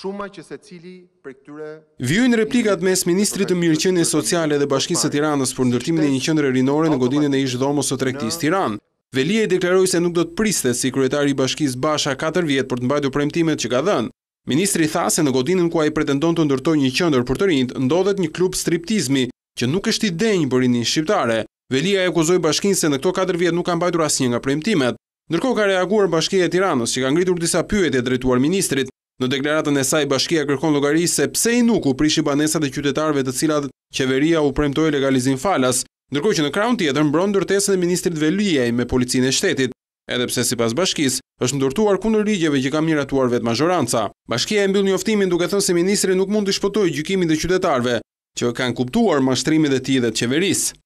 shuma që se cili për këtyre... Vjojnë replikat mes Ministrit të Mirëqenje Sociale dhe Bashkisë të Tiranës për ndërtimin e një qëndrë e rinore në godinën e ishë dhomo së trektisë Tiranë. Velia i deklaroj se nuk do të priste si kryetari i Bashkisë Basha 4 vjetë për të mbajdo premtimet që ka dhenë. Ministri tha se në godinën ku a i pretendon të ndërtoj një qëndrë për të rindë, ndodhet një klub striptizmi që nuk është i denjë për rindin shqiptare. Velia e kuzoj Bashkinë se në këto 4 vjetë nuk kam bajdo rasinë nga premtimet. Nërko ka reaguar Bashkia e Tiranës që ka ngritur disa pyet e drejtuar ministrit, Në deklaratën e saj bashkia kërkon llogari se pse i nuk u prishin banesat e qytetarëve të cilat qeveria u premtoi legalizim falas, ndërkohë që në krahun tjetër mbron ndërtesën e ministrit Veliaj me policinë e shtetit, edhe pse sipas bashkisë është ndortuar kundër ligjeve që kanë miratuar vetë majoranca. Bashkia e mbyll njoftimin duke thënë se ministri nuk mund të shpëtojë gjykimin e qytetarëve, që kanë kuptuar mashtrimin e tij dhe të qeverisë.